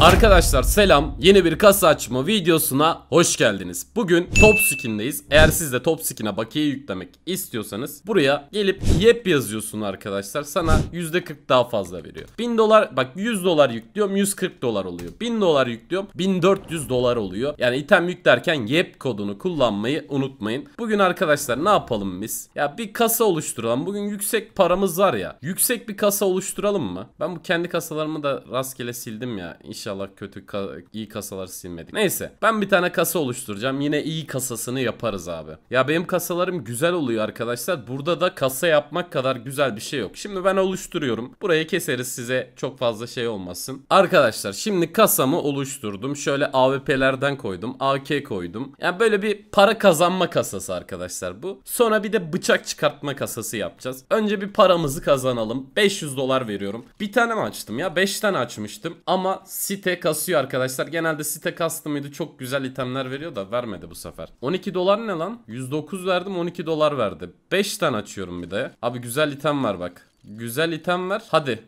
Arkadaşlar selam yeni bir kasa açma videosuna hoş geldiniz. Bugün top skin'deyiz. Eğer siz de top skin'e bakiye yüklemek istiyorsanız buraya gelip yep yazıyorsun arkadaşlar. Sana %40 daha fazla veriyor. 1000 dolar bak 100 dolar yüklüyorum 140 dolar oluyor. 1000 dolar yüklüyorum 1400 dolar oluyor. Yani item yüklerken yep kodunu kullanmayı unutmayın. Bugün arkadaşlar ne yapalım biz? Ya bir kasa oluşturalım. Bugün yüksek paramız var ya. Yüksek bir kasa oluşturalım mı? Ben bu kendi kasalarımı da rastgele sildim ya. İnşallah İnşallah kötü ka iyi kasaları silmedik. Neyse ben bir tane kasa oluşturacağım. Yine iyi kasasını yaparız abi. Ya benim kasalarım güzel oluyor arkadaşlar. Burada da kasa yapmak kadar güzel bir şey yok. Şimdi ben oluşturuyorum. Burayı keseriz size çok fazla şey olmasın. Arkadaşlar şimdi kasamı oluşturdum. Şöyle AWP'lerden koydum. AK koydum. Yani böyle bir para kazanma kasası arkadaşlar bu. Sonra bir de bıçak çıkartma kasası yapacağız. Önce bir paramızı kazanalım. 500 dolar veriyorum. Bir tane mi açtım ya? 5 tane açmıştım. Ama sit site kasıyor arkadaşlar. Genelde site kastı mıydı çok güzel itemler veriyor da vermedi bu sefer. 12 dolar ne lan? 109 verdim 12 dolar verdi. 5 tane açıyorum bir de. Abi güzel item var bak. Güzel item var Hadi.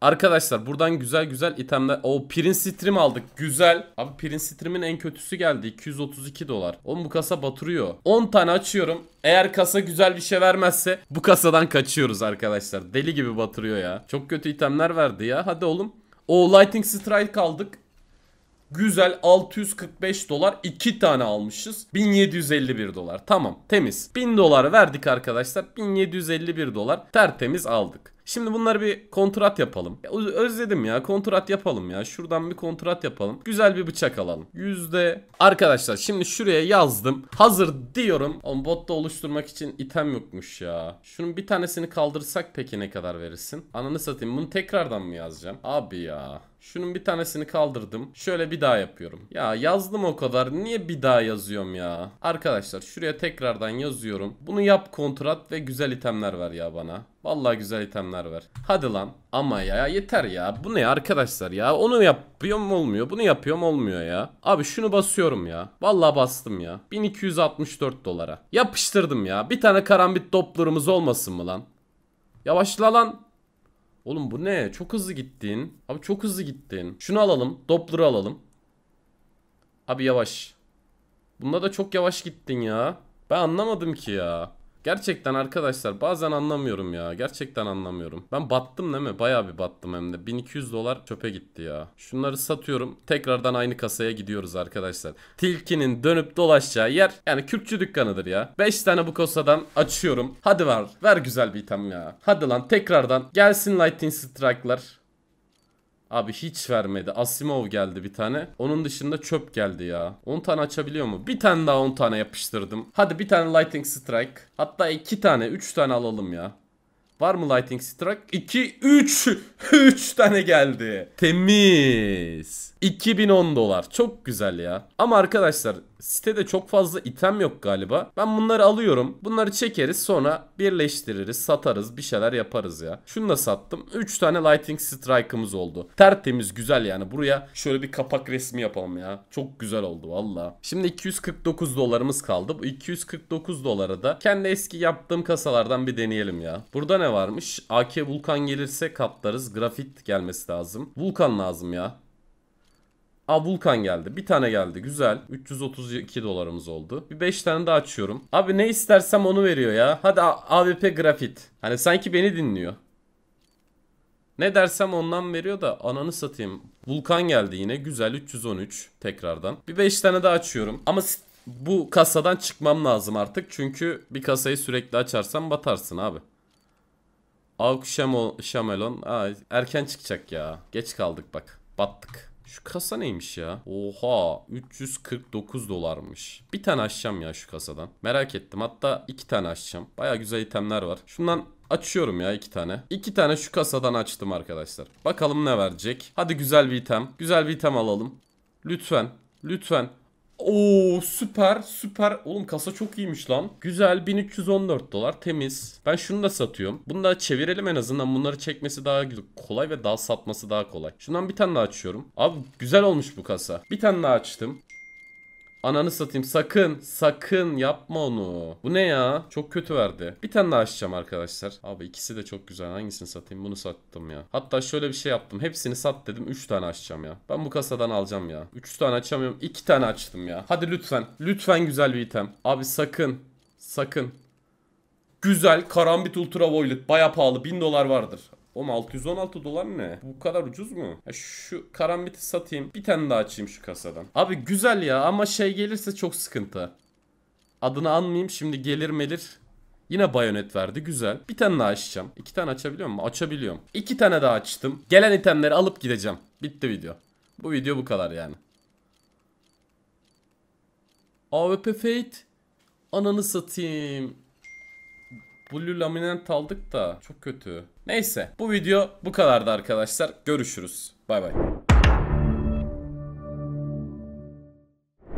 Arkadaşlar buradan güzel güzel itemler. O Prince Stream aldık. Güzel. Abi Prince Stream'in en kötüsü geldi. 232 dolar. Oğlum bu kasa batırıyor. 10 tane açıyorum. Eğer kasa güzel bir şey vermezse bu kasadan kaçıyoruz arkadaşlar. Deli gibi batırıyor ya. Çok kötü itemler verdi ya. Hadi oğlum. O Lightning Strike aldık. Güzel 645 dolar 2 tane almışız. 1751 dolar. Tamam temiz. 1000 dolar verdik arkadaşlar. 1751 dolar tertemiz aldık. Şimdi bunları bir kontrat yapalım. Ya, özledim ya kontrat yapalım ya. Şuradan bir kontrat yapalım. Güzel bir bıçak alalım. Yüzde. Arkadaşlar şimdi şuraya yazdım. Hazır diyorum. Ama botta oluşturmak için item yokmuş ya. Şunun bir tanesini kaldırsak peki ne kadar verirsin? Ananı satayım bunu tekrardan mı yazacağım? Abi ya. Şunun bir tanesini kaldırdım. Şöyle bir daha yapıyorum. Ya yazdım o kadar. Niye bir daha yazıyorum ya? Arkadaşlar şuraya tekrardan yazıyorum. Bunu yap kontrat ve güzel itemler ver ya bana. Vallahi güzel itemler ver. Hadi lan. Ama ya yeter ya. Bu ne arkadaşlar ya? Onu yapıyorum olmuyor. Bunu yapıyorum olmuyor ya. Abi şunu basıyorum ya. Vallahi bastım ya. 1264 dolara. Yapıştırdım ya. Bir tane karambit dopplerımız olmasın mı lan? Yavaşla lan. Oğlum bu ne? Çok hızlı gittin. Abi çok hızlı gittin. Şunu alalım. Doppler'ı alalım. Abi yavaş. Bunda da çok yavaş gittin ya. Ben anlamadım ki ya. Gerçekten arkadaşlar bazen anlamıyorum ya. Gerçekten anlamıyorum. Ben battım değil mi? Bayağı bir battım hem de. 1200 dolar çöpe gitti ya. Şunları satıyorum. Tekrardan aynı kasaya gidiyoruz arkadaşlar. Tilkinin dönüp dolaşacağı yer yani Kürtçü dükkanıdır ya. 5 tane bu kasadan açıyorum. Hadi var. Ver güzel bir item ya. Hadi lan tekrardan gelsin Lightning Strike'lar. Abi hiç vermedi. Asimov geldi bir tane. Onun dışında çöp geldi ya. 10 tane açabiliyor mu? Bir tane daha 10 tane yapıştırdım. Hadi bir tane Lightning Strike. Hatta 2 tane 3 tane alalım ya. Var mı Lightning Strike? 2, 3, 3 tane geldi. Temiz. 2010 dolar. Çok güzel ya. Ama arkadaşlar Sitede çok fazla item yok galiba. Ben bunları alıyorum. Bunları çekeriz sonra birleştiririz, satarız, bir şeyler yaparız ya. Şunu da sattım. 3 tane Lightning Strike'ımız oldu. Tertemiz güzel yani. Buraya şöyle bir kapak resmi yapalım ya. Çok güzel oldu valla. Şimdi 249 dolarımız kaldı. Bu 249 dolara da kendi eski yaptığım kasalardan bir deneyelim ya. Burada ne varmış? AK Vulkan gelirse katlarız. Grafit gelmesi lazım. Vulkan lazım ya. Aa Vulkan geldi. Bir tane geldi. Güzel. 332 dolarımız oldu. Bir 5 tane daha açıyorum. Abi ne istersem onu veriyor ya. Hadi AWP grafit. Hani sanki beni dinliyor. Ne dersem ondan veriyor da ananı satayım. Vulkan geldi yine. Güzel 313 tekrardan. Bir 5 tane daha açıyorum. Ama bu kasadan çıkmam lazım artık. Çünkü bir kasayı sürekli açarsam batarsın abi. Avk Şamelon. Aa, erken çıkacak ya. Geç kaldık bak. Battık. Şu kasa neymiş ya? Oha 349 dolarmış. Bir tane açacağım ya şu kasadan. Merak ettim. Hatta iki tane açacağım. Baya güzel itemler var. Şundan Açıyorum ya iki tane. İki tane şu kasadan açtım arkadaşlar. Bakalım ne verecek. Hadi güzel bir item. Güzel bir item alalım. Lütfen. Lütfen. Oo süper süper. Oğlum kasa çok iyiymiş lan. Güzel 1314 dolar temiz. Ben şunu da satıyorum. Bunu da çevirelim en azından. Bunları çekmesi daha kolay ve daha satması daha kolay. Şundan bir tane daha açıyorum. Abi güzel olmuş bu kasa. Bir tane daha açtım. Ananı satayım sakın sakın yapma onu. Bu ne ya? Çok kötü verdi. Bir tane daha açacağım arkadaşlar. Abi ikisi de çok güzel. Hangisini satayım? Bunu sattım ya. Hatta şöyle bir şey yaptım. Hepsini sat dedim. 3 tane açacağım ya. Ben bu kasadan alacağım ya. 3 tane açamıyorum. 2 tane açtım ya. Hadi lütfen. Lütfen güzel bir item. Abi sakın. Sakın. Güzel karambit ultra violet baya pahalı 1000 dolar vardır. Oğlum 616 dolar ne? Bu kadar ucuz mu? Ya şu karambiti satayım. Bir tane daha açayım şu kasadan. Abi güzel ya ama şey gelirse çok sıkıntı. Adını anmayayım şimdi gelir melir. Yine bayonet verdi güzel. Bir tane daha açacağım. İki tane açabiliyor muyum? Açabiliyorum. İki tane daha açtım. Gelen itemleri alıp gideceğim. Bitti video. Bu video bu kadar yani. AWP Fate. Ananı satayım. Blue laminant aldık da çok kötü. Neyse bu video bu kadardı arkadaşlar. Görüşürüz. Bay bay.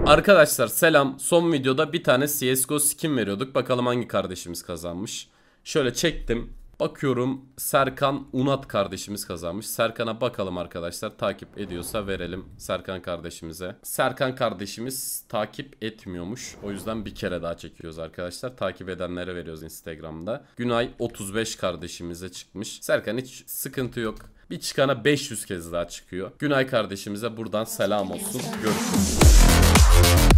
Arkadaşlar selam. Son videoda bir tane CSGO skin veriyorduk. Bakalım hangi kardeşimiz kazanmış. Şöyle çektim. Bakıyorum Serkan Unat kardeşimiz kazanmış. Serkan'a bakalım arkadaşlar. Takip ediyorsa verelim Serkan kardeşimize. Serkan kardeşimiz takip etmiyormuş. O yüzden bir kere daha çekiyoruz arkadaşlar. Takip edenlere veriyoruz Instagram'da. Günay 35 kardeşimize çıkmış. Serkan hiç sıkıntı yok. Bir çıkana 500 kez daha çıkıyor. Günay kardeşimize buradan selam olsun. Görüşürüz.